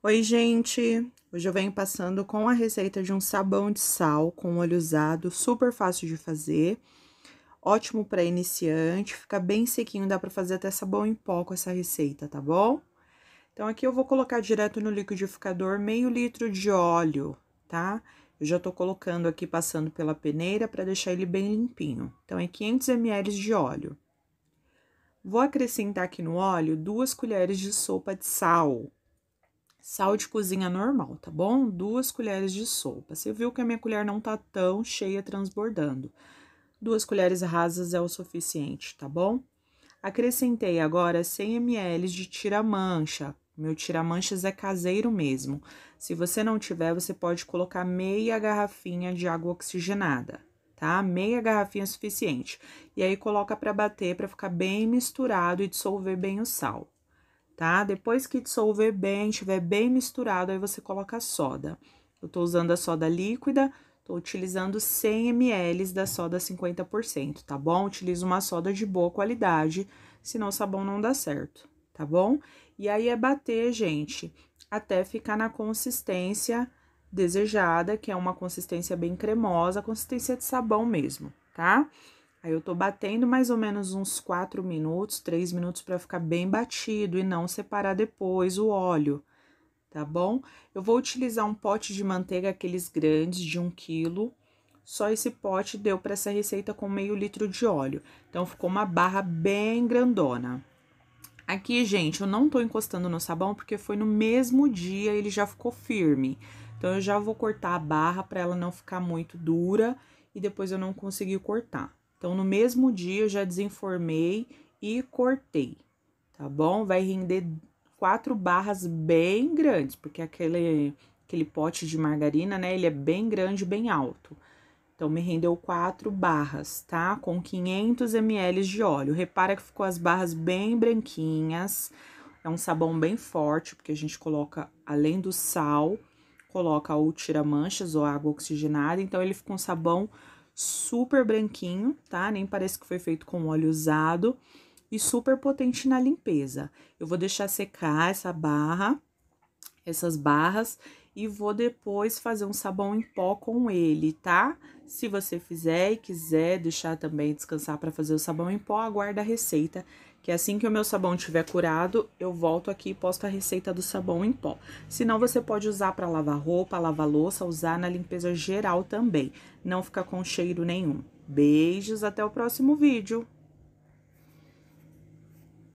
Oi, gente! Hoje eu venho passando com a receita de um sabão de sal com óleo usado, super fácil de fazer, ótimo para iniciante, fica bem sequinho, dá para fazer até sabão em pó com essa receita, tá bom? Então, aqui eu vou colocar direto no liquidificador meio litro de óleo, tá? Eu já tô colocando aqui, passando pela peneira para deixar ele bem limpinho. Então, é 500 ml de óleo. Vou acrescentar aqui no óleo duas colheres de sopa de sal Sal de cozinha normal, tá bom? Duas colheres de sopa. Você viu que a minha colher não tá tão cheia transbordando. Duas colheres rasas é o suficiente, tá bom? Acrescentei agora 100 ml de tira-mancha. Meu tira-manchas é caseiro mesmo. Se você não tiver, você pode colocar meia garrafinha de água oxigenada, tá? Meia garrafinha é suficiente. E aí coloca para bater para ficar bem misturado e dissolver bem o sal tá? Depois que dissolver bem, estiver bem misturado, aí você coloca a soda. Eu tô usando a soda líquida, tô utilizando 100 ml da soda 50%, tá bom? Utilizo uma soda de boa qualidade, senão o sabão não dá certo, tá bom? E aí é bater, gente, até ficar na consistência desejada, que é uma consistência bem cremosa, consistência de sabão mesmo, tá? Tá? Aí eu tô batendo mais ou menos uns 4 minutos, 3 minutos para ficar bem batido e não separar depois o óleo, tá bom? Eu vou utilizar um pote de manteiga, aqueles grandes, de 1 quilo. Só esse pote deu para essa receita com meio litro de óleo. Então, ficou uma barra bem grandona. Aqui, gente, eu não tô encostando no sabão porque foi no mesmo dia ele já ficou firme. Então, eu já vou cortar a barra para ela não ficar muito dura e depois eu não conseguir cortar. Então, no mesmo dia, eu já desenformei e cortei, tá bom? Vai render quatro barras bem grandes, porque aquele, aquele pote de margarina, né, ele é bem grande, bem alto. Então, me rendeu quatro barras, tá? Com 500 ml de óleo. Repara que ficou as barras bem branquinhas. É um sabão bem forte, porque a gente coloca, além do sal, coloca o tira-manchas ou água oxigenada. Então, ele ficou um sabão super branquinho, tá? Nem parece que foi feito com óleo usado e super potente na limpeza. Eu vou deixar secar essa barra, essas barras e vou depois fazer um sabão em pó com ele, tá? Se você fizer e quiser deixar também descansar para fazer o sabão em pó, aguarda a receita, que assim que o meu sabão estiver curado, eu volto aqui e posto a receita do sabão em pó. Se não, você pode usar para lavar roupa, lavar louça, usar na limpeza geral também. Não fica com cheiro nenhum. Beijos, até o próximo vídeo!